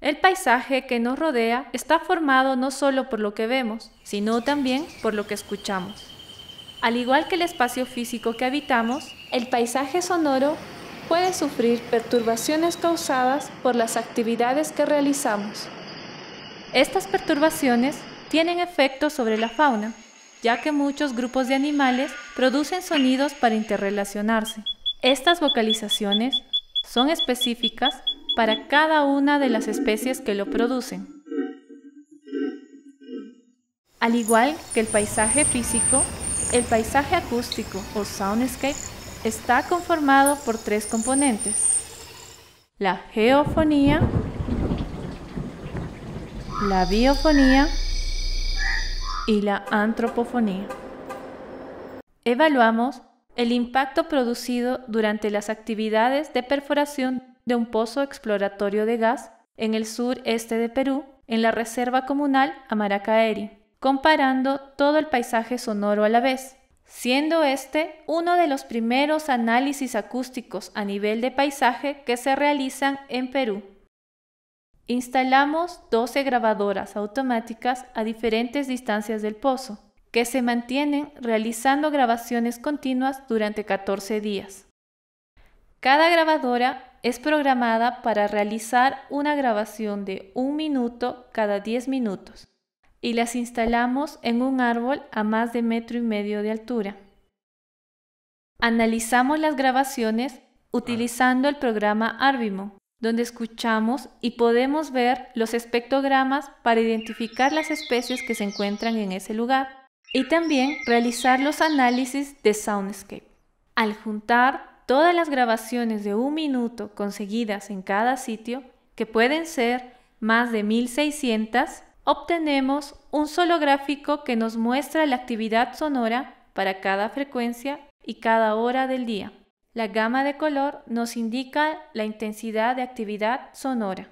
El paisaje que nos rodea está formado no solo por lo que vemos, sino también por lo que escuchamos. Al igual que el espacio físico que habitamos, el paisaje sonoro puede sufrir perturbaciones causadas por las actividades que realizamos. Estas perturbaciones tienen efectos sobre la fauna, ya que muchos grupos de animales producen sonidos para interrelacionarse. Estas vocalizaciones son específicas para cada una de las especies que lo producen. Al igual que el paisaje físico, el paisaje acústico o soundscape está conformado por tres componentes. La geofonía, la biofonía y la antropofonía. Evaluamos el impacto producido durante las actividades de perforación de un pozo exploratorio de gas en el sureste de Perú, en la reserva comunal Amaracaeri, comparando todo el paisaje sonoro a la vez, siendo este uno de los primeros análisis acústicos a nivel de paisaje que se realizan en Perú. Instalamos 12 grabadoras automáticas a diferentes distancias del pozo, que se mantienen realizando grabaciones continuas durante 14 días. Cada grabadora es programada para realizar una grabación de un minuto cada 10 minutos y las instalamos en un árbol a más de metro y medio de altura. Analizamos las grabaciones utilizando el programa Arbimo, donde escuchamos y podemos ver los espectrogramas para identificar las especies que se encuentran en ese lugar y también realizar los análisis de Soundscape. Al juntar todas las grabaciones de un minuto conseguidas en cada sitio, que pueden ser más de 1600, obtenemos un solo gráfico que nos muestra la actividad sonora para cada frecuencia y cada hora del día. La gama de color nos indica la intensidad de actividad sonora.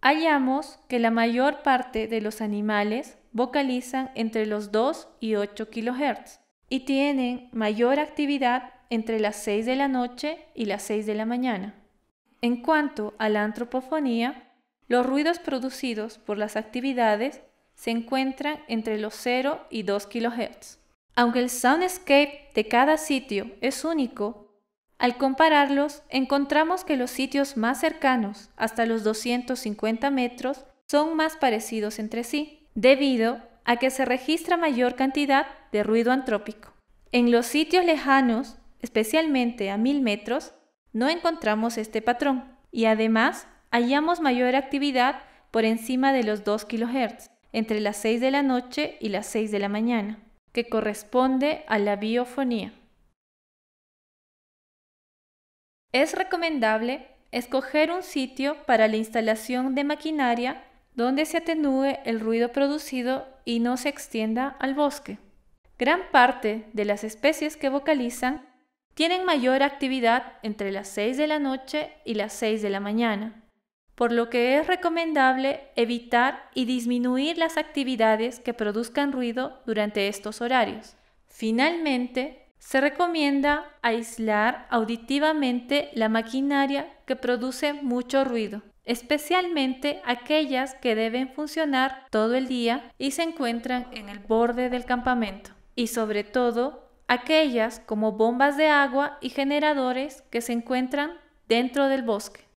Hallamos que la mayor parte de los animales vocalizan entre los 2 y 8 kHz y tienen mayor actividad entre las 6 de la noche y las 6 de la mañana. En cuanto a la antropofonía, los ruidos producidos por las actividades se encuentran entre los 0 y 2 kHz. Aunque el soundscape de cada sitio es único, al compararlos encontramos que los sitios más cercanos, hasta los 250 metros, son más parecidos entre sí, debido a que se registra mayor cantidad de ruido antrópico. En los sitios lejanos, especialmente a 1000 metros, no encontramos este patrón y además hallamos mayor actividad por encima de los 2 kHz entre las 6 de la noche y las 6 de la mañana, que corresponde a la biofonía. Es recomendable escoger un sitio para la instalación de maquinaria donde se atenúe el ruido producido y no se extienda al bosque. Gran parte de las especies que vocalizan tienen mayor actividad entre las 6 de la noche y las 6 de la mañana, por lo que es recomendable evitar y disminuir las actividades que produzcan ruido durante estos horarios. Finalmente, se recomienda aislar auditivamente la maquinaria que produce mucho ruido, especialmente aquellas que deben funcionar todo el día y se encuentran en el borde del campamento, y sobre todo aquellas como bombas de agua y generadores que se encuentran dentro del bosque.